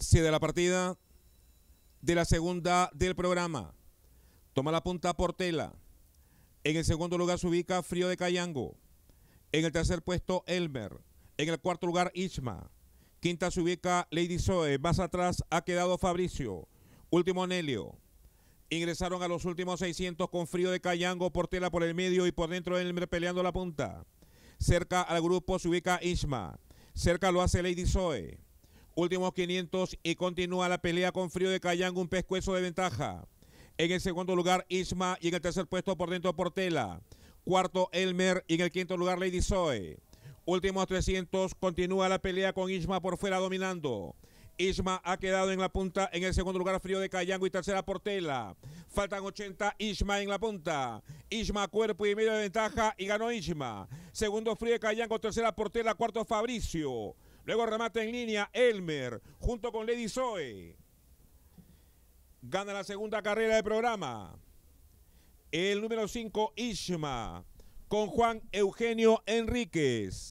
se da la partida de la segunda del programa. Toma la punta Portela. En el segundo lugar se ubica Frío de Cayango. En el tercer puesto Elmer. En el cuarto lugar Isma. Quinta se ubica Lady Zoe. Más atrás ha quedado Fabricio. Último Nelio. Ingresaron a los últimos 600 con Frío de Cayango, Portela por el medio y por dentro Elmer peleando la punta. Cerca al grupo se ubica Isma. Cerca lo hace Lady Zoe. Últimos 500 y continúa la pelea con Frío de Cayango, un pescuezo de ventaja. En el segundo lugar, Isma y en el tercer puesto por dentro Portela. Cuarto, Elmer y en el quinto lugar, Lady Zoe. Últimos 300, continúa la pelea con Isma por fuera dominando. Isma ha quedado en la punta. En el segundo lugar, Frío de Cayango y tercera Portela. Faltan 80. Isma en la punta. Isma, cuerpo y medio de ventaja y ganó Isma. Segundo, Frío de Cayango, tercera Portela, cuarto, Fabricio. Luego remata en línea Elmer junto con Lady Zoe. Gana la segunda carrera del programa. El número 5, Ishma, con Juan Eugenio Enríquez.